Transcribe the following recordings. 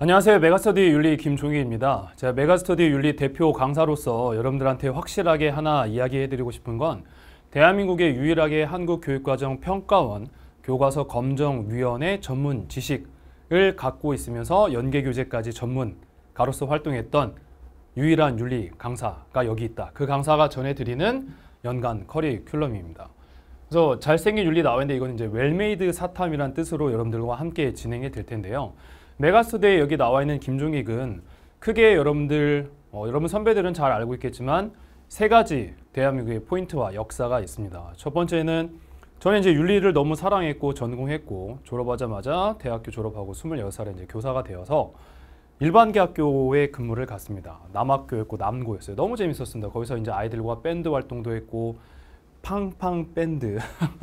안녕하세요. 메가스터디 윤리 김종희입니다. 제가 메가스터디 윤리 대표 강사로서 여러분들한테 확실하게 하나 이야기해드리고 싶은 건 대한민국의 유일하게 한국교육과정 평가원 교과서 검정위원회 전문 지식을 갖고 있으면서 연계교재까지 전문 가로서 활동했던 유일한 윤리 강사가 여기 있다. 그 강사가 전해드리는 연간 커리큘럼입니다. 그래서 잘생긴 윤리 나왔는데 이건 이제 웰메이드 사탐이란 뜻으로 여러분들과 함께 진행해 드 텐데요. 메가스대에 여기 나와 있는 김종익은 크게 여러분들 어, 여러분 선배들은 잘 알고 있겠지만 세 가지 대한민국의 포인트와 역사가 있습니다. 첫 번째는 저는 이제 윤리를 너무 사랑했고 전공했고 졸업하자마자 대학교 졸업하고 26살에 이제 교사가 되어서 일반계 학교에 근무를 갔습니다. 남학교였고 남고였어요. 너무 재밌었습니다. 거기서 이제 아이들과 밴드 활동도 했고 팡팡 밴드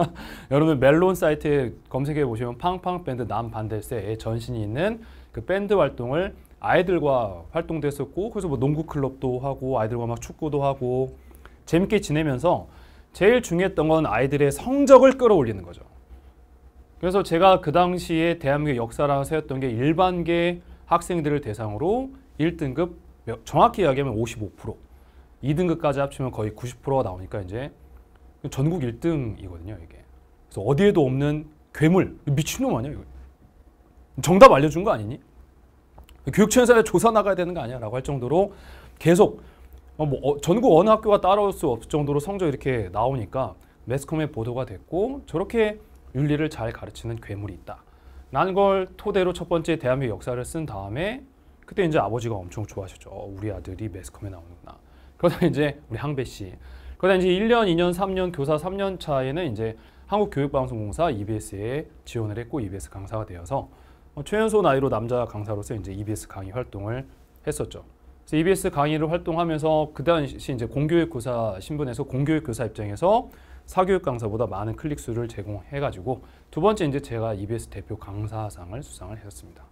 여러분 멜론 사이트에 검색해 보시면 팡팡 밴드 남반대세의 전신이 있는 그 밴드 활동을 아이들과 활동도 했었고 그래서 뭐 농구 클럽도 하고 아이들과 막 축구도 하고 재밌게 지내면서 제일 중요했던 건 아이들의 성적을 끌어올리는 거죠. 그래서 제가 그 당시에 대한민국 역사랑 세웠던 게 일반계 학생들을 대상으로 1등급 정확히 이야기하면 55%, 2등급까지 합치면 거의 90%가 나오니까 이제 전국 1등이거든요, 이게. 그래서 어디에도 없는 괴물. 미친놈 아니야, 이거. 정답 알려준 거 아니니? 교육청에서 조사 나가야 되는 거 아니야? 라고 할 정도로 계속 어, 뭐, 어, 전국 어느 학교가 따라올 수 없을 정도로 성적 이렇게 나오니까 매스컴에 보도가 됐고 저렇게 윤리를 잘 가르치는 괴물이 있다. 라는 걸 토대로 첫 번째 대한민국 역사를 쓴 다음에 그때 이제 아버지가 엄청 좋아하셨죠. 어, 우리 아들이 매스컴에 나오는구나. 그러다 이제 우리 항배 씨 그러다 이제 1년, 2년, 3년, 교사 3년 차에는 이제 한국교육방송공사 EBS에 지원을 했고 EBS 강사가 되어서 어, 최연소 나이로 남자 강사로서 이제 EBS 강의 활동을 했었죠. 그래서 EBS 강의를 활동하면서 그 당시 이제 공교육 교사 신분에서 공교육 교사 입장에서 사교육 강사보다 많은 클릭 수를 제공해가지고 두 번째 이제 제가 EBS 대표 강사상을 수상을 했었습니다.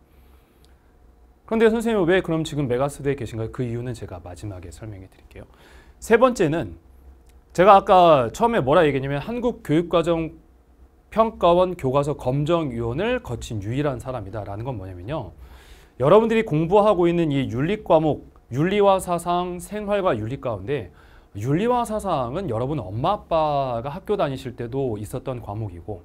그런데 선생님 왜 그럼 지금 메가스대에 계신가요? 그 이유는 제가 마지막에 설명해 드릴게요. 세 번째는 제가 아까 처음에 뭐라 얘기했냐면 한국 교육과정 평가원 교과서 검정위원을 거친 유일한 사람이다라는 건 뭐냐면요. 여러분들이 공부하고 있는 이 윤리 과목, 윤리와 사상, 생활과 윤리 가운데 윤리와 사상은 여러분 엄마 아빠가 학교 다니실 때도 있었던 과목이고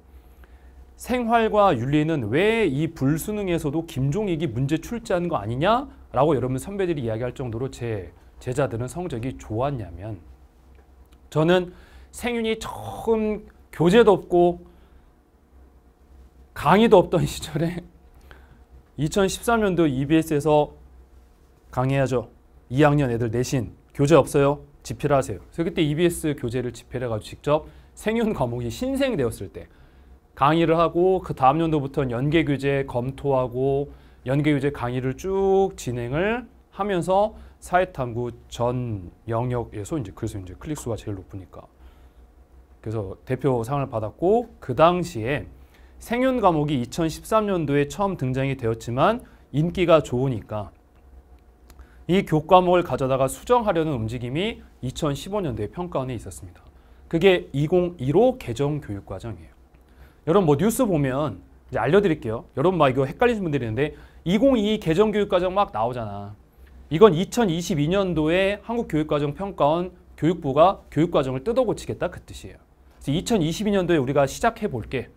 생활과 윤리는 왜 이 불수능에서도 김종익이 문제 출제하는거 아니냐라고 여러분 선배들이 이야기할 정도로 제 제자들은 성적이 좋았냐면 저는 생윤이 처음 교재도 없고 강의도 없던 시절에 2013년도 EBS에서 강의하죠. 2학년 애들 내신 교재 없어요. 집필 하세요. 그래서 그때 EBS 교재를 집필해가지고 직접 생윤 과목이 신생되었을 때 강의를 하고 그 다음 연도부터는 연계 교재 검토하고 연계 교재 강의를 쭉 진행을 하면서 사회탐구 전 영역에서 이제 그래서 이제 클릭수가 제일 높으니까 그래서 대표 상을 받았고 그 당시에 생윤 과목이 2013년도에 처음 등장이 되었지만 인기가 좋으니까 이 교과목을 가져다가 수정하려는 움직임이 2015년도에 평가원에 있었습니다. 그게 2015 개정 교육 과정이에요. 여러분 뭐 뉴스 보면 이제 알려드릴게요. 여러분 막 이거 헷갈리신 분들이 있는데 2022 개정 교육 과정 막 나오잖아. 이건 2022년도에 한국교육과정평가원 교육부가 교육과정을 뜯어고치겠다 그 뜻이에요. 그래서 2022년도에 우리가 시작해 볼게.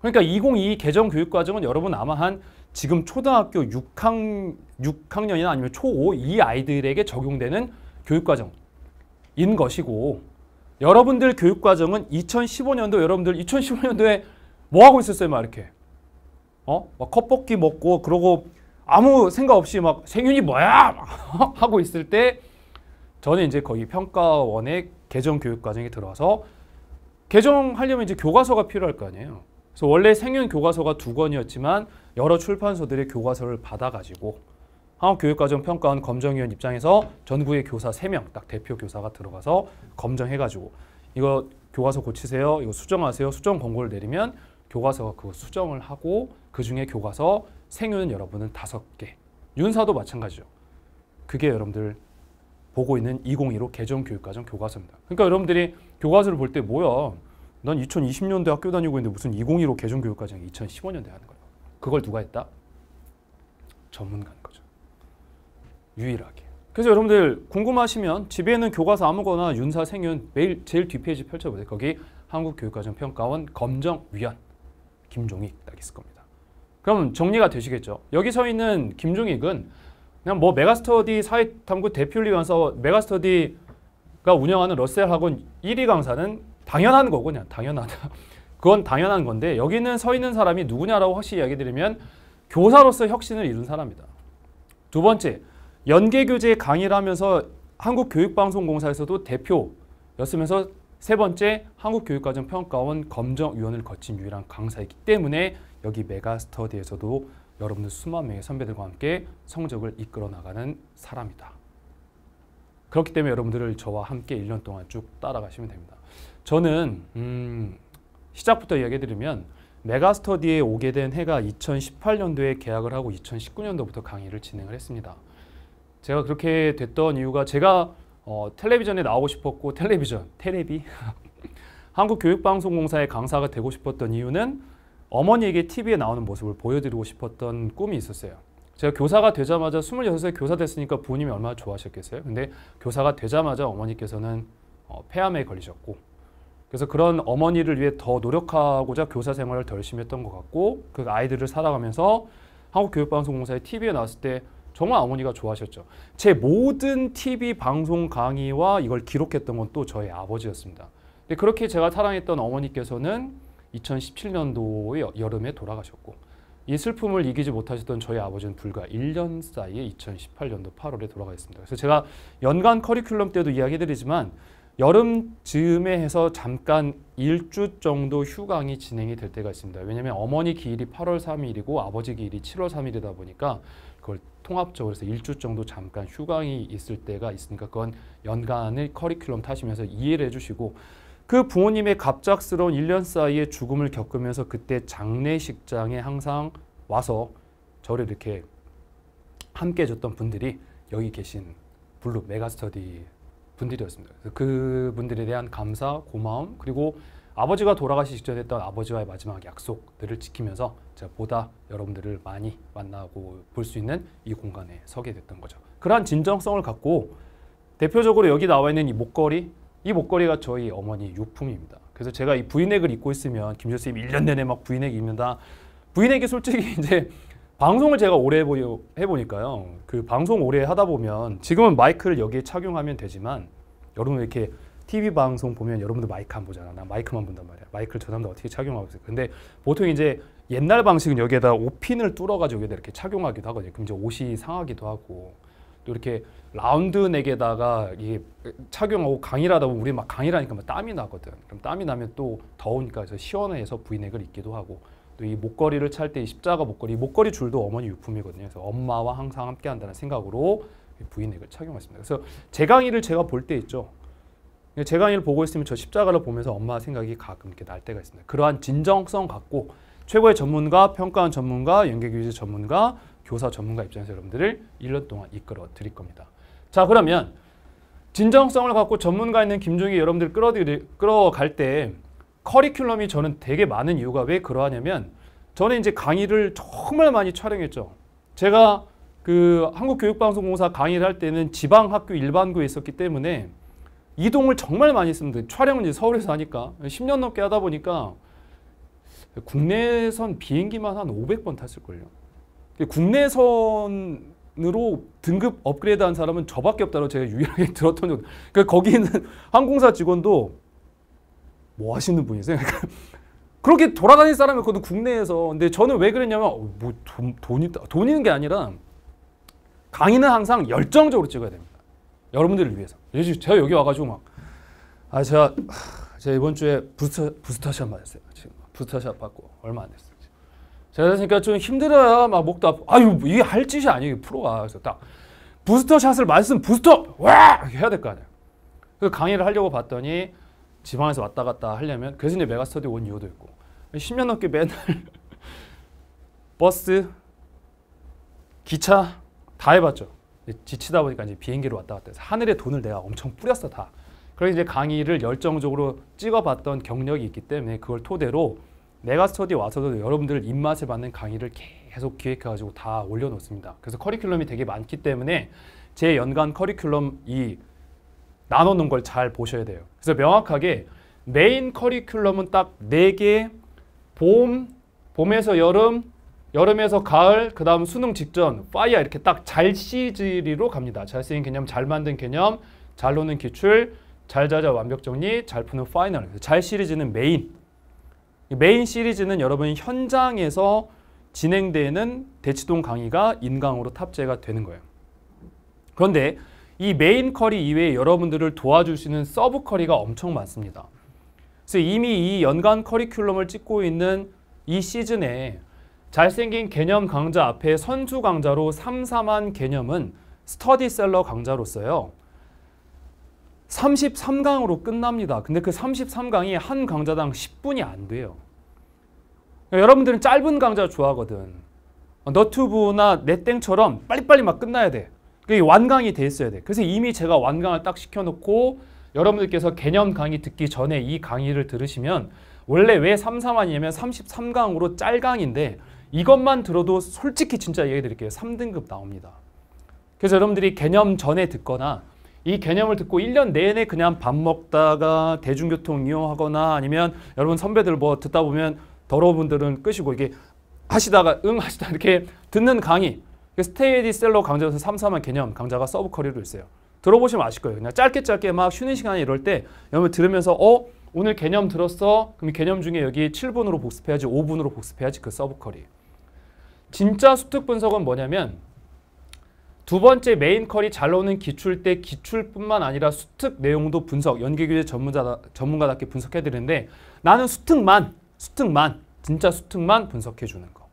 그러니까 2022 개정 교육과정은 여러분 아마 한 지금 초등학교 6학, 6학년이나 아니면 초5 이 아이들에게 적용되는 교육과정인 것이고 여러분들 교육과정은 2015년도 여러분들 2015년도에 뭐 하고 있었어요 막 이렇게 어? 막 컵볶이 먹고 그러고 아무 생각 없이 막생윤이 뭐야 하고 있을 때 저는 이제 거의 평가원의 개정 교육 과정에 들어와서 개정하려면 이제 교과서가 필요할 거 아니에요. 그래서 원래 생윤 교과서가 두 권이었지만 여러 출판소들의 교과서를 받아가지고 한국교육과정 평가원 검정위원 입장에서 전국의 교사 세 명 딱 대표 교사가 들어가서 검정해가지고 이거 교과서 고치세요. 이거 수정하세요. 수정 권고를 내리면 교과서가 그거 수정을 하고 그중에 교과서 생유는 여러분은 다섯 개. 윤사도 마찬가지죠. 그게 여러분들 보고 있는 2015 개정 교육과정 교과서입니다. 그러니까 여러분들이 교과서를 볼 때 뭐야? 난 2020년대 학교 다니고 있는데 무슨 2015 개정 교육과정이 2015년대 하는 거야. 그걸 누가 했다? 전문가인 거죠. 유일하게. 그래서 여러분들 궁금하시면 집에 있는 교과서 아무거나 윤사 생윤 매일 제일 뒷페이지 펼쳐보세요. 거기 한국교육과정평가원 검정위원 김종익 딱 있을 겁니다. 그럼 정리가 되시겠죠. 여기 서 있는 김종익은 그냥 뭐 메가스터디 사회탐구 대표리면서 메가스터디가 운영하는 러셀 학원 1위 강사는 당연한 거고 그냥 당연하다. 그건 당연한 건데 여기는 서 있는 사람이 누구냐라고 확실히 이야기 드리면 교사로서 혁신을 이룬 사람이다. 두 번째, 연계교재 강의를 하면서 한국교육방송공사에서도 대표였으면서 세 번째, 한국교육과정평가원 검정위원을 거친 유일한 강사이기 때문에 여기 메가스터디에서도 여러분들 수만 명의 선배들과 함께 성적을 이끌어 나가는 사람이다. 그렇기 때문에 여러분들을 저와 함께 1년 동안 쭉 따라가시면 됩니다. 저는 음, 시작부터 이야기해드리면 메가스터디에 오게 된 해가 2018년도에 계약을 하고 2019년도부터 강의를 진행을 했습니다. 제가 그렇게 됐던 이유가 제가 어, 텔레비전에 나오고 싶었고 텔레비전, 텔레비 한국교육방송공사의 강사가 되고 싶었던 이유는 어머니에게 TV에 나오는 모습을 보여드리고 싶었던 꿈이 있었어요. 제가 교사가 되자마자 26세 교사 됐으니까 부모님이 얼마나 좋아하셨겠어요. 근데 교사가 되자마자 어머니께서는 어, 폐암에 걸리셨고 그래서 그런 어머니를 위해 더 노력하고자 교사 생활을 더 열심히 했던 것 같고 그 아이들을 살아가면서 한국교육방송공사의 TV에 나왔을 때 정말 어머니가 좋아하셨죠. 제 모든 TV 방송 강의와 이걸 기록했던 건 또 저의 아버지였습니다. 근데 그렇게 제가 사랑했던 어머니께서는 2017년도의 여름에 돌아가셨고 이 슬픔을 이기지 못하셨던 저희 아버지는 불과 1년 사이에 2018년도 8월에 돌아가셨습니다. 그래서 제가 연간 커리큘럼 때도 이야기드리지만 여름 즈음에 해서 잠깐 일주 정도 휴강이 진행이 될 때가 있습니다. 왜냐하면 어머니 기일이 8월 3일이고 아버지 기일이 7월 3일이다 보니까 통합적으로 해서 일주 정도 잠깐 휴강이 있을 때가 있으니까 그건 연간의 커리큘럼 타시면서 이해를 해주시고 그 부모님의 갑작스러운 1년 사이에 죽음을 겪으면서 그때 장례식장에 항상 와서 저를 이렇게 함께 해줬던 분들이 여기 계신 블루 메가스터디 분들이었습니다. 그 분들에 대한 감사, 고마움, 그리고 아버지가 돌아가시 직전에 했던 아버지와의 마지막 약속들을 지키면서 제가 보다 여러분들을 많이 만나고 볼 수 있는 이 공간에 서게 됐던 거죠. 그러한 진정성을 갖고 대표적으로 여기 나와 있는 이 목걸이 이 목걸이가 저희 어머니 유품입니다. 그래서 제가 이 브이넥을 입고 있으면 김철수 님 1년 내내 막 브이넥 입는다. 브이넥이 솔직히 이제 방송을 제가 오래 해보니까요. 그 방송 오래 하다 보면 지금은 마이크를 여기에 착용하면 되지만 여러분 이렇게 TV 방송 보면 여러분들 마이크 안 보잖아. 나 마이크만 본단 말이야. 마이크를 저 사람들 어떻게 착용하고 있어. 근데 보통 이제 옛날 방식은 여기에다 옷핀을 뚫어가지고 여기다 이렇게 착용하기도 하거든요. 그럼 이제 옷이 상하기도 하고 또 이렇게 라운드 넥에다가 이게 착용하고 강의하다 보면 우리 막 강의라니까 막 땀이 나거든. 그럼 땀이 나면 또 더우니까 시원해서 브이넥을 입기도 하고 또 이 목걸이를 찰 때 이 십자가 목걸이, 목걸이 줄도 어머니 유품이거든요. 그래서 엄마와 항상 함께한다는 생각으로 브이넥을 착용했습니다. 그래서 제 강의를 제가 볼 때 있죠. 예, 제 강의를 보고 있으면 저 십자가를 보면서 엄마 생각이 가끔 이렇게 날 때가 있습니다. 그러한 진정성 갖고 최고의 전문가, 평가원 전문가, 연계교육 전문가, 교사 전문가 입장에서 여러분들을 1년 동안 이끌어 드릴 겁니다. 자 그러면 진정성을 갖고 전문가 있는 김종희 여러분들 끌 끌어갈 때 커리큘럼이 저는 되게 많은 이유가 왜 그러하냐면 저는 이제 강의를 정말 많이 촬영했죠. 제가 그 한국교육방송공사 강의를 할 때는 지방학교 일반고에 있었기 때문에 이동을 정말 많이 했습니다. 촬영은 이제 서울에서 하니까 10년 넘게 하다 보니까 국내선 비행기만 한 500번 탔을걸요. 국내선으로 등급 업그레이드한 사람은 저밖에 없다고 제가 유일하게 들었던 적. 그러니까 거기 있는 항공사 직원도 뭐 하시는 분이세요? 그러니까 그렇게 돌아다닐 사람이 거든 국내에서. 근데 저는 왜 그랬냐면 어, 뭐돈 돈이 돈 있는 게 아니라 강의는 항상 열정적으로 찍어야 됩니다. 여러분들을 위해서. 제가 여기 와가지고 막, 아, 제가, 제가 이번 주에 부스터, 부스터샷 맞았어요. 지금 부스터샷 받고 얼마 안 됐어요. 제가 그러니까 좀 힘들어요. 막 목도 아프고. 아유, 이게 할 짓이 아니에요. 프로가. 그래서 딱 부스터샷을 맞으면 부스터! 와! 해야 될 거 아니에요. 그 강의를 하려고 봤더니 지방에서 왔다 갔다 하려면 그래서 이제 메가스터디 온 이유도 있고 10년 넘게 맨날 버스, 기차 다 해봤죠. 지치다 보니까 이제 비행기로 왔다 갔다 해서 하늘에 돈을 내가 엄청 뿌렸어 다. 그래서 이제 강의를 열정적으로 찍어봤던 경력이 있기 때문에 그걸 토대로 메가 스터디 와서도 여러분들 입맛에 맞는 강의를 계속 기획해가지고 다 올려놓습니다. 그래서 커리큘럼이 되게 많기 때문에 제 연간 커리큘럼 이 나눠놓은 걸 잘 보셔야 돼요. 그래서 명확하게 메인 커리큘럼은 딱 4개, 봄, 봄에서 여름, 여름에서 가을, 그 다음 수능 직전, 파이어 이렇게 딱 잘 시즈리로 갑니다. 잘 쓰인 개념, 잘 만든 개념, 잘 노는 기출, 잘 자자 완벽 정리, 잘 푸는 파이널. 잘 시리즈는 메인. 메인 시리즈는 여러분이 현장에서 진행되는 대치동 강의가 인강으로 탑재가 되는 거예요. 그런데 이 메인 커리 이외에 여러분들을 도와줄 수 있는 서브 커리가 엄청 많습니다. 그래서 이미 이 연간 커리큘럼을 찍고 있는 이 시즌에 잘생긴 개념 강좌 앞에 선주 강좌로 삼삼한 개념은 스터디셀러 강좌로서요. 33강으로 끝납니다. 근데 그 33강이 한 강좌당 10분이 안 돼요. 그러니까 여러분들은 짧은 강좌 좋아하거든. 너튜브나 넷땡처럼 빨리빨리 막 끝나야 돼. 그게 완강이 돼 있어야 돼. 그래서 이미 제가 완강을 딱 시켜놓고 여러분들께서 개념 강의 듣기 전에 이 강의를 들으시면 원래 왜 33만이냐면 33강으로 짤강인데 이것만 들어도 솔직히 진짜 얘기 드릴게요. 3등급 나옵니다. 그래서 여러분들이 개념 전에 듣거나 이 개념을 듣고 1년 내내 그냥 밥 먹다가 대중교통 이용하거나 아니면 여러분 선배들 뭐 듣다 보면 더러운 분들은 끄시고 이게 하시다가 응 하시다 이렇게 듣는 강의 그 스테이디셀러 강좌에서 삼삼한 개념 강좌가 서브 커리로 있어요. 들어보시면 아실 거예요. 그냥 짧게 짧게 막 쉬는 시간에 이럴 때 여러분 들으면서 어? 오늘 개념 들었어? 그럼 개념 중에 여기 7분으로 복습해야지 5분으로 복습해야지 그 서브 커리. 진짜 수특 분석은 뭐냐면 두 번째 메인 컬이 잘 나오는 기출 때 기출뿐만 아니라 수특 내용도 분석, 연계교재 전문자, 전문가답게 분석해드리는데 나는 수특만, 수특만, 진짜 수특만 분석해주는 거.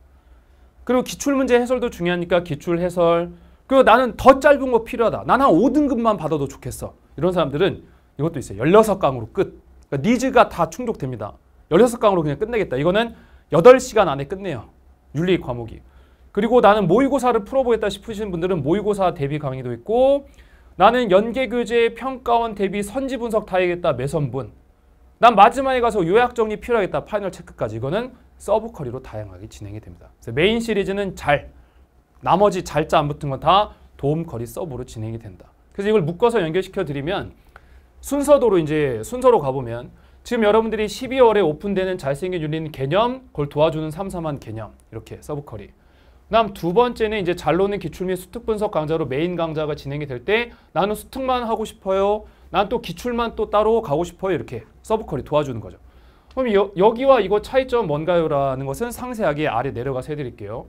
그리고 기출문제 해설도 중요하니까 기출 해설. 그리고 나는 더 짧은 거 필요하다. 나는 한 5등급만 받아도 좋겠어. 이런 사람들은 이것도 있어요. 16강으로 끝. 그러니까 니즈가 다 충족됩니다. 16강으로 그냥 끝내겠다. 이거는 8시간 안에 끝내요. 윤리 과목이. 그리고 나는 모의고사를 풀어보겠다 싶으신 분들은 모의고사 대비 강의도 있고 나는 연계교재 평가원 대비 선지 분석 다 해야겠다 매선분 난 마지막에 가서 요약 정리 필요하겠다 파이널 체크까지 이거는 서브 커리로 다양하게 진행이 됩니다. 그래서 메인 시리즈는 잘 나머지 잘자 안 붙은 건 다 도움 거리 서브로 진행이 된다. 그래서 이걸 묶어서 연결시켜 드리면 순서도로 이제 순서로 가보면 지금 여러분들이 12월에 오픈되는 잘생긴 윤리는 개념, 그걸 도와주는 삼삼한 개념 이렇게 서브커리 그다음 두 번째는 이제 잘노는 기출 및 수특 분석 강좌로 메인 강좌가 진행이 될 때 나는 수특만 하고 싶어요. 난 또 기출만 또 따로 가고 싶어요. 이렇게 서브컬이 도와주는 거죠. 그럼 여, 여기와 이거 차이점 뭔가요? 라는 것은 상세하게 아래 내려가서 해드릴게요.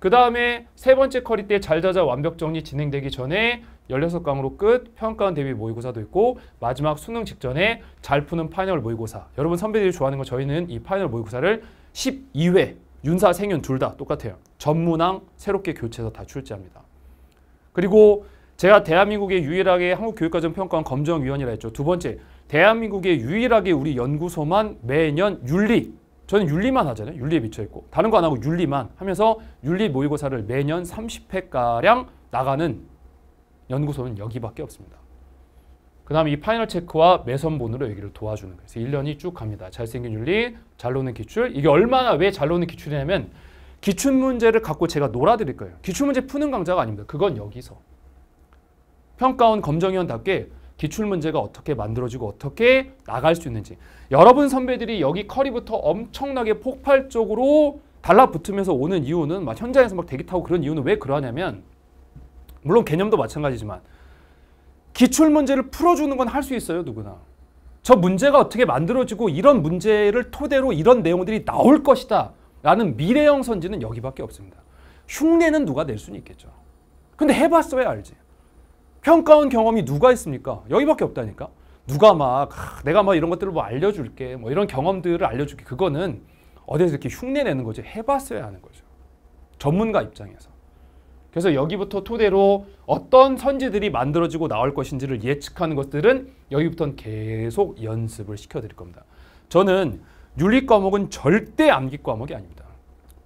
그 다음에 세 번째 커리 때 잘자자 완벽 정리 진행되기 전에 16강으로 끝, 평가원 대비 모의고사도 있고 마지막 수능 직전에 잘 푸는 파이널 모의고사. 여러분 선배들이 좋아하는 거 저희는 이 파이널 모의고사를 12회 윤사, 생윤 둘 다 똑같아요. 전문항 새롭게 교체해서 다 출제합니다. 그리고 제가 대한민국의 유일하게 한국교육과정 평가원 검정위원이라 했죠. 두 번째, 대한민국의 유일하게 우리 연구소만 매년 윤리, 저는 윤리만 하잖아요. 윤리에 미쳐있고. 다른 거 안 하고 윤리만 하면서 윤리 모의고사를 매년 30회가량 나가는 연구소는 여기밖에 없습니다. 그 다음에 이 파이널 체크와 매선본으로 여기를 도와주는 거예요. 그래서 1년이 쭉 갑니다. 잘생긴 윤리, 잘 노는 기출. 이게 얼마나 왜잘 노는 기출이냐면 기출 문제를 갖고 제가 놀아드릴 거예요. 기출 문제 푸는 강좌가 아닙니다. 그건 여기서. 평가원 검정위원답게 기출 문제가 어떻게 만들어지고 어떻게 나갈 수 있는지. 여러분 선배들이 여기 커리부터 엄청나게 폭발적으로 달라붙으면서 오는 이유는 막 현장에서 막 대기 타고 그런 이유는 왜 그러냐면 물론 개념도 마찬가지지만 기출 문제를 풀어주는 건 할 수 있어요 누구나. 저 문제가 어떻게 만들어지고 이런 문제를 토대로 이런 내용들이 나올 것이다 라는 미래형 선지는 여기밖에 없습니다. 흉내는 누가 낼 수는 있겠죠. 근데 해봤어야 알지. 평가원 경험이 누가 있습니까? 여기밖에 없다니까. 누가 막 아, 내가 막 이런 것들을 뭐 알려줄게 뭐 이런 경험들을 알려줄게 그거는 어디서 이렇게 흉내 내는 거지 해봤어야 하는 거죠. 전문가 입장에서. 그래서 여기부터 토대로 어떤 선지들이 만들어지고 나올 것인지를 예측하는 것들은 여기부터는 계속 연습을 시켜드릴 겁니다. 저는 윤리 과목은 절대 암기 과목이 아닙니다.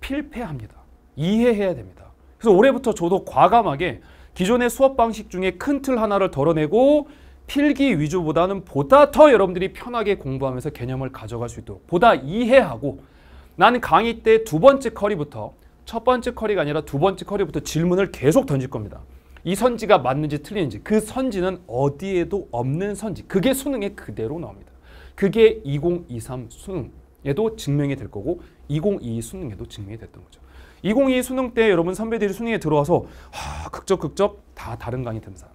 필패합니다. 이해해야 됩니다. 그래서 올해부터 저도 과감하게 기존의 수업 방식 중에 큰 틀 하나를 덜어내고 필기 위주보다는 보다 더 여러분들이 편하게 공부하면서 개념을 가져갈 수 있도록 보다 이해하고 나는 강의 때 두 번째 커리부터 첫 번째 커리가 아니라 두 번째 커리부터 질문을 계속 던질 겁니다. 이 선지가 맞는지 틀리는지 그 선지는 어디에도 없는 선지 그게 수능에 그대로 나옵니다. 그게 2023 수능에도 증명이 될 거고 2022 수능에도 증명이 됐던 거죠. 2022 수능 때 여러분 선배들이 수능에 들어와서 하, 극적 극적 다 다른 강의 든 사람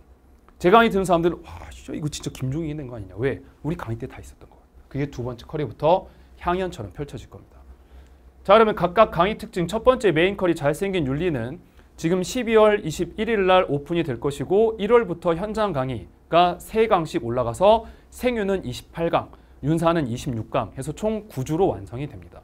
제 강의 들은 사람들은 와 이거 진짜 김종인이 된거 아니냐 왜? 우리 강의 때 다 있었던 거 그게 두 번째 커리부터 향연처럼 펼쳐질 겁니다. 자 그러면 각각 강의 특징 첫 번째 메인 커리 잘생긴 윤리는 지금 12월 21일 날 오픈이 될 것이고 1월부터 현장 강의가 3강씩 올라가서 생유는 28강, 윤사는 26강 해서 총 9주로 완성이 됩니다.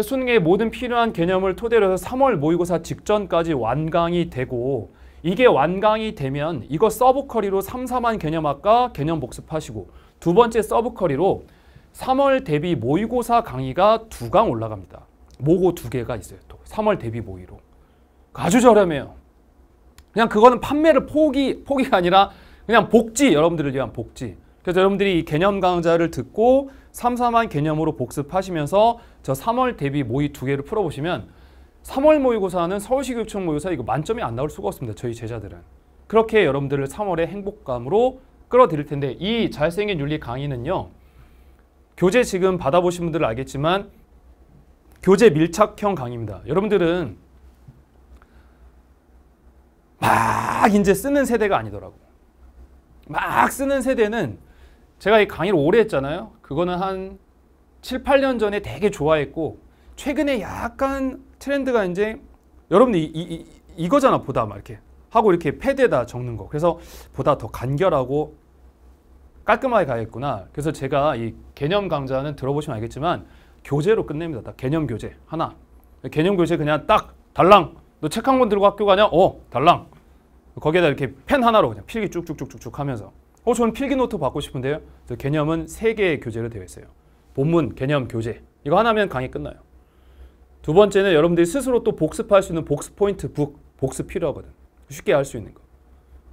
수능의 모든 필요한 개념을 토대로 해서 3월 모의고사 직전까지 완강이 되고 이게 완강이 되면 이거 서브커리로 3, 4만 개념 학과 개념 복습하시고 두 번째 서브커리로 3월 대비 모의고사 강의가 두 강 올라갑니다. 모고 두 개가 있어요. 또 3월 대비 모의로. 아주 저렴해요. 그냥 그거는 판매를 포기, 포기가 아니라 그냥 복지, 여러분들을 위한 복지. 그래서 여러분들이 이 개념 강좌를 듣고 삼삼한 개념으로 복습하시면서 저 3월 대비 모의 두 개를 풀어보시면 3월 모의고사는 서울시 교육청 모의고사 이거 만점이 안 나올 수가 없습니다. 저희 제자들은. 그렇게 여러분들을 3월의 행복감으로 끌어들일 텐데 이 잘생긴 윤리 강의는요. 교재 지금 받아보신 분들은 알겠지만 교재 밀착형 강의입니다. 여러분들은 막 이제 쓰는 세대가 아니더라고. 막 쓰는 세대는 제가 이 강의를 오래 했잖아요. 그거는 한 7, 8년 전에 되게 좋아했고 최근에 약간 트렌드가 이제 여러분들 이, 이, 이, 이거잖아 보다 막 이렇게 하고 이렇게 패드에다 적는 거. 그래서 보다 더 간결하고 깔끔하게 가야겠구나. 그래서 제가 이 개념 강좌는 들어보시면 알겠지만 교재로 끝냅니다. 딱 개념 교재 하나. 개념 교재 그냥 딱 달랑. 너 책 한 권 들고 학교 가냐? 어, 달랑. 거기에다 이렇게 펜 하나로 그냥 필기 쭉쭉쭉쭉쭉 하면서 어, 저는 필기 노트 받고 싶은데요. 개념은 세개의 교재로 되어 있어요. 본문, 개념, 교재. 이거 하나면 강의 끝나요. 두 번째는 여러분들이 스스로 또 복습할 수 있는 복습 포인트 북, 복습 필요하거든. 쉽게 할 수 있는 거.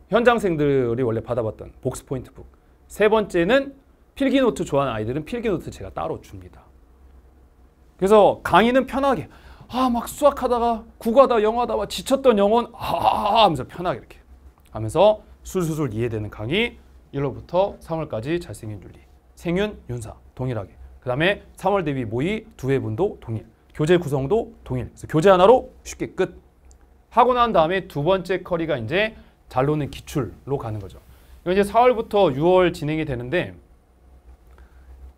현장생들이 원래 받아봤던 복습 포인트 북. 세 번째는 필기노트 좋아하는 아이들은 필기노트 제가 따로 줍니다. 그래서 강의는 편하게 아 막 수학하다가 국어다 영어다 막 지쳤던 영어아 아, 아, 아 하면서 편하게 이렇게 하면서 술술술 이해되는 강의 1월부터 3월까지 잘생긴 윤리 생윤 윤사 동일하게 그 다음에 3월 대비 모의 두 회분도 동일 교재 구성도 동일 그래서 교재 하나로 쉽게 끝 하고 난 다음에 두 번째 커리가 이제 잘 노는 기출로 가는 거죠 이거 이제 4월부터 6월 진행이 되는데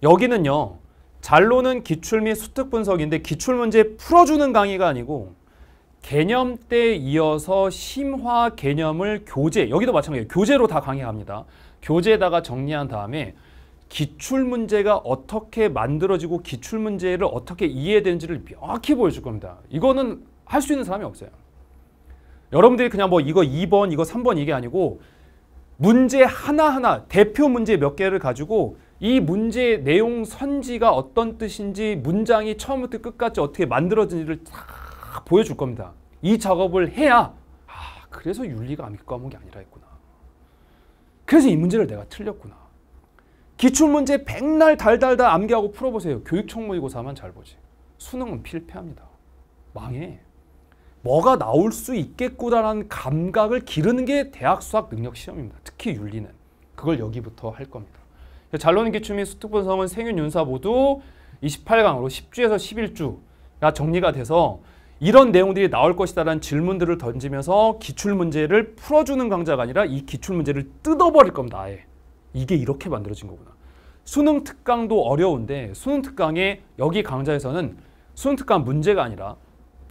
여기는요. 잘로는 기출 및 수특 분석인데 기출 문제 풀어주는 강의가 아니고 개념 때 이어서 심화 개념을 교재, 여기도 마찬가지예요. 교재로 다 강의합니다. 교재에다가 정리한 다음에 기출 문제가 어떻게 만들어지고 기출 문제를 어떻게 이해되는지를 명확히 보여줄 겁니다. 이거는 할 수 있는 사람이 없어요. 여러분들이 그냥 뭐 이거 2번, 이거 3번 이게 아니고 문제 하나하나 대표 문제 몇 개를 가지고 이 문제의 내용 선지가 어떤 뜻인지 문장이 처음부터 끝까지 어떻게 만들어진지를 다 보여줄 겁니다. 이 작업을 해야 아 그래서 윤리가 암기 과목이 아니라 했구나. 그래서 이 문제를 내가 틀렸구나. 기출문제 백날 달달달 암기하고 풀어보세요. 교육청 모의고사만 잘 보지. 수능은 필패합니다. 망해. 뭐가 나올 수 있겠구나라는 감각을 기르는 게 대학 수학 능력 시험입니다. 특히 윤리는. 그걸 여기부터 할 겁니다. 잘로는 기출및수특분석은 생윤 윤사 모두 28강으로 10주에서 11주가 정리가 돼서 이런 내용들이 나올 것이다라는 질문들을 던지면서 기출문제를 풀어주는 강좌가 아니라 이 기출문제를 뜯어버릴 겁니다. 아예. 이게 이렇게 만들어진 거구나. 수능 특강도 어려운데 수능 특강에 여기 강좌에서는 수능 특강 문제가 아니라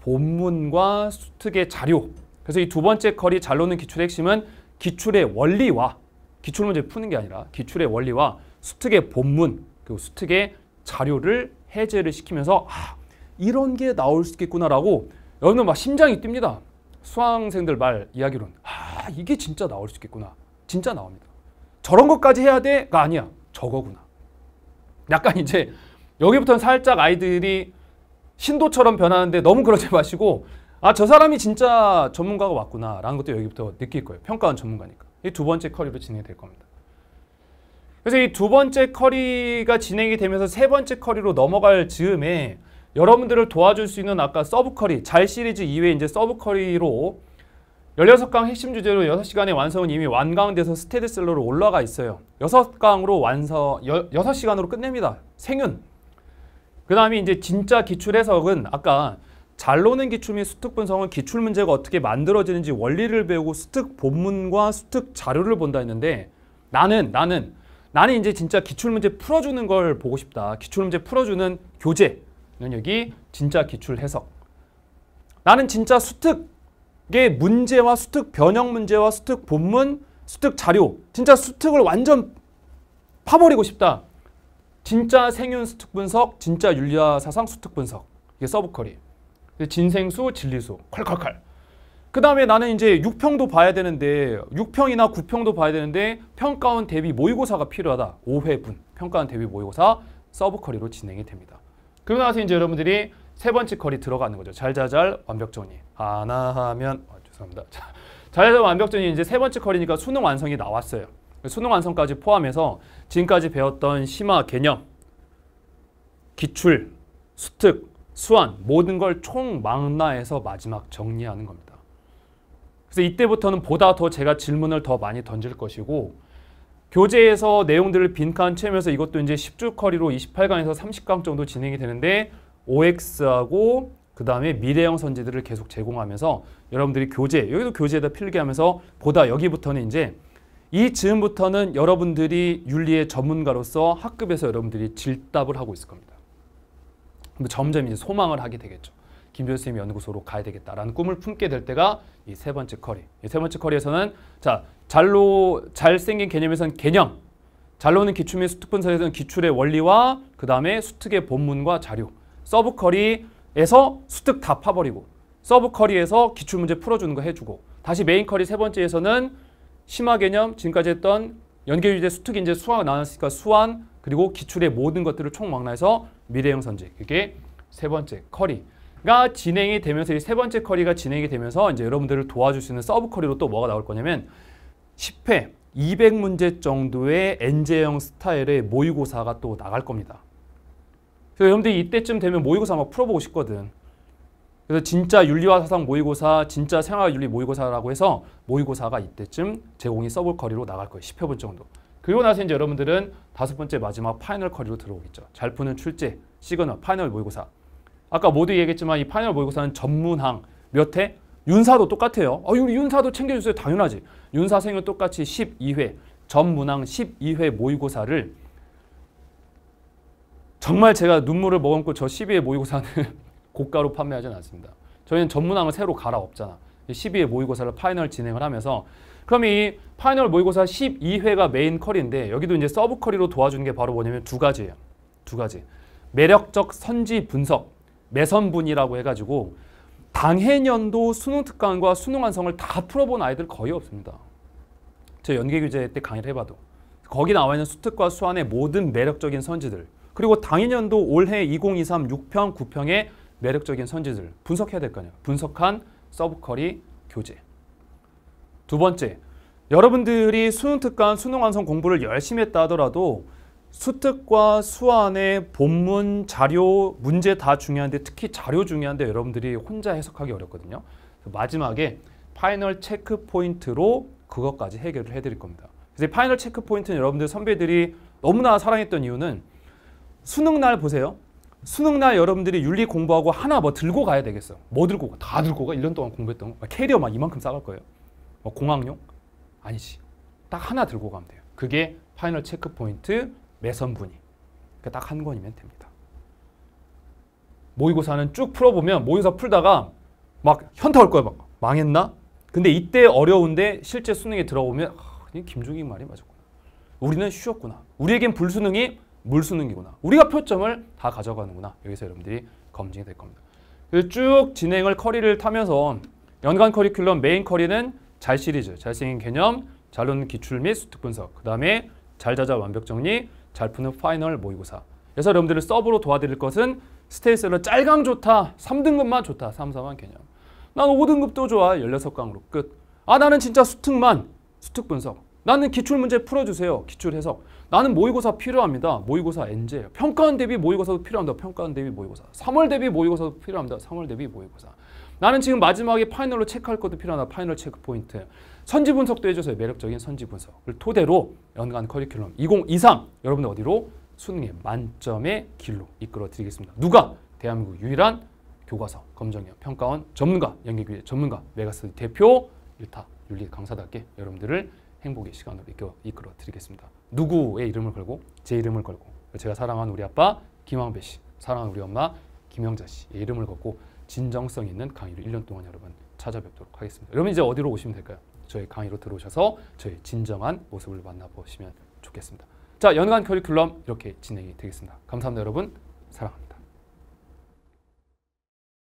본문과 수특의 자료. 그래서 이 두 번째 커리 잘 노는 기출의 핵심은 기출의 원리와 기출 문제 푸는 게 아니라 기출의 원리와 수특의 본문 그리고 수특의 자료를 해제를 시키면서 아 이런 게 나올 수 있겠구나라고 여러분 막 심장이 뜁니다. 수학생들말 이야기론 아 이게 진짜 나올 수 있겠구나. 진짜 나옵니다. 저런 것까지 해야 돼가 아니야. 저거구나. 약간 이제 여기부터는 살짝 아이들이 신도처럼 변하는데 너무 그러지 마시고 아 저 사람이 진짜 전문가가 왔구나라는 것도 여기부터 느낄 거예요. 평가원 전문가니까. 이 두 번째 커리로 진행이 될 겁니다. 그래서 이 두 번째 커리가 진행이 되면서 세 번째 커리로 넘어갈 즈음에 여러분들을 도와줄 수 있는 아까 서브 커리, 잘 시리즈 이외에 이제 서브 커리로 16강 핵심 주제로 6시간의 완성은 이미 완강돼서 스테디셀러로 올라가 있어요. 6강으로 완성, 6시간으로 끝냅니다. 생윤, 그 다음에 이제 진짜 기출 해석은 아까 잘 노는 기출 및 수특 분석은 기출 문제가 어떻게 만들어지는지 원리를 배우고 수특 본문과 수특 자료를 본다 했는데 나는 나는 나는 이제 진짜 기출 문제 풀어주는 걸 보고 싶다. 기출 문제 풀어주는 교재는 여기 진짜 기출 해석. 나는 진짜 수특의 문제와 수특 변형 문제와 수특 본문, 수특 자료 진짜 수특을 완전 파버리고 싶다. 진짜 생윤 수특 분석, 진짜 윤리와 사상 수특 분석. 이게 서브컬이. 진생수, 진리수. 콸콸콸. 그 다음에 나는 이제 6평도 봐야 되는데 6평이나 9평도 봐야 되는데 평가원 대비 모의고사가 필요하다. 5회분 평가원 대비 모의고사 서브커리로 진행이 됩니다. 그러고 나서 이제 여러분들이 세 번째 커리 들어가는 거죠. 잘 잘, 잘 완벽정리 하나 하면 아, 죄송합니다. 잘자잘 완벽정리 이제 세 번째 커리니까 수능 완성이 나왔어요. 수능 완성까지 포함해서 지금까지 배웠던 심화 개념, 기출, 수특, 수완 모든 걸 총 망라해서 마지막 정리하는 겁니다. 그래서 이때부터는 보다 더 제가 질문을 더 많이 던질 것이고 교재에서 내용들을 빈칸 채우면서 이것도 이제 10주 커리로 28강에서 30강 정도 진행이 되는데 OX하고 그 다음에 미래형 선지들을 계속 제공하면서 여러분들이 교재, 여기도 교재에다 필기하면서 보다 여기부터는 이제 이 즈음부터는 여러분들이 윤리의 전문가로서 학급에서 여러분들이 질답을 하고 있을 겁니다. 점점 이제 소망을 하게 되겠죠. 김준수님 연구소로 가야 되겠다라는 꿈을 품게 될 때가 이 세 번째 커리. 이 세 번째 커리에서는 자 잘로 잘생긴 개념에선 개념, 잘로는 기출및 수특분석에서는 기출의 원리와 그 다음에 수특의 본문과 자료, 서브 커리에서 수특 다 파버리고 서브 커리에서 기출 문제 풀어주는 거 해주고 다시 메인 커리 세 번째에서는 심화 개념, 지금까지 했던 연계 유제, 수특 인제, 수학 나왔으니까 수완, 그리고 기출의 모든 것들을 총망라해서 미래형 선지. 그게 세 번째 커리가 진행이 되면서 이 세 번째 커리가 진행이 되면서 이제 여러분들을 도와줄 수 있는 서브 커리로 또 뭐가 나올 거냐면 10회 200문제 정도의 엔제형 스타일의 모의고사가 또 나갈 겁니다. 그래서 여러분들이 이때쯤 되면 모의고사 막 풀어보고 싶거든. 그래서 진짜 윤리와 사상 모의고사, 진짜 생활윤리 모의고사라고 해서 모의고사가 이때쯤 제공이 서브 커리로 나갈 거예요. 10회분 정도. 그리고 나서 이제 여러분들은 다섯 번째 마지막 파이널 커리로 들어오겠죠. 잘 푸는 출제, 시그널, 파이널 모의고사. 아까 모두 얘기했지만 이 파이널 모의고사는 전문항 몇 회? 윤사도 똑같아요. 아, 윤사도 챙겨주세요. 당연하지. 윤사생은 똑같이 12회, 전문항 12회 모의고사를 정말 제가 눈물을 머금고 저 12회 모의고사는 고가로 판매하지는 않습니다. 저희는 전문항을 새로 갈아엎잖아. 12회 모의고사를 파이널 진행을 하면서 그럼 이 파이널 모의고사 12회가 메인 커리인데 여기도 이제 서브 커리로 도와주는 게 바로 뭐냐면 두 가지예요. 두 가지. 매력적 선지 분석, 매선분이라고 해가지고 당해년도 수능 특강과 수능 완성을 다 풀어본 아이들 거의 없습니다. 저 연계 교재 때 강의를 해봐도 거기 나와 있는 수특과 수안의 모든 매력적인 선지들 그리고 당해년도 올해 2023 6평 9평에 매력적인 선지들 분석해야 될 거 아니에요. 분석한 서브커리 교재. 두 번째, 여러분들이 수능 특강, 수능 완성 공부를 열심히 했다 하더라도 수특과 수안의 본문, 자료, 문제 다 중요한데 특히 자료 중요한데 여러분들이 혼자 해석하기 어렵거든요. 마지막에 파이널 체크 포인트로 그것까지 해결을 해드릴 겁니다. 그래서 파이널 체크 포인트는 여러분들 선배들이 너무나 사랑했던 이유는 수능 날 보세요. 수능날 여러분들이 윤리 공부하고 하나 뭐 들고 가야 되겠어요. 뭐 들고 가? 다 들고 가? 1년 동안 공부했던 거. 캐리어 막 이만큼 싸갈 거예요. 뭐 공학용? 아니지. 딱 하나 들고 가면 돼요. 그게 파이널 체크포인트 매선분위. 그딱한 그러니까 권이면 됩니다. 모의고사는 쭉 풀어보면 모의고사 풀다가 막 현타 올 거예요. 막 망했나? 근데 이때 어려운데 실제 수능에 들어오면 아, 김종인 말이 맞았구나. 우리는 쉬웠구나. 우리에겐 불수능이 물수능이구나. 우리가 표점을 다 가져가는구나. 여기서 여러분들이 검증이 될 겁니다. 쭉 진행을 커리를 타면서 연간 커리큘럼 메인 커리는 잘 시리즈, 잘생긴 개념, 잘 노는 기출 및 수특 분석, 그 다음에 잘 자자 완벽 정리, 잘 푸는 파이널 모의고사. 그래서 여러분들을 서브로 도와드릴 것은 스테이셀러 짤강 좋다, 3등급만 좋다, 3, 4만 개념. 난 5등급도 좋아, 16강으로 끝. 아 나는 진짜 수특만, 수특 분석. 나는 기출 문제 풀어주세요, 기출 해석. 나는 모의고사 필요합니다. 모의고사 엔제예요 평가원 대비 모의고사도 필요합니다. 평가원 대비 모의고사. 3월 대비 모의고사도 필요합니다. 3월 대비 모의고사. 나는 지금 마지막에 파이널로 체크할 것도 필요하다. 파이널 체크 포인트. 선지 분석도 해줘서 매력적인 선지 분석을 토대로 연간 커리큘럼 2023 여러분들 어디로? 수능의 만점의 길로 이끌어드리겠습니다. 누가? 대한민국 유일한 교과서 검정형 평가원 전문가 연계교의 전문가 메가스 터디 대표 일타 윤리 강사답게 여러분들을 행복의 시간으로 이끌어 드리겠습니다. 누구의 이름을 걸고 제 이름을 걸고 제가 사랑하는 우리 아빠 김황배 씨 사랑하는 우리 엄마 김영자 씨의 이름을 걸고 진정성 있는 강의를 1년 동안 여러분 찾아뵙도록 하겠습니다. 여러분 이제 어디로 오시면 될까요? 저희 강의로 들어오셔서 저희 진정한 모습을 만나보시면 좋겠습니다. 자 연간 커리큘럼 이렇게 진행이 되겠습니다. 감사합니다 여러분 사랑합니다.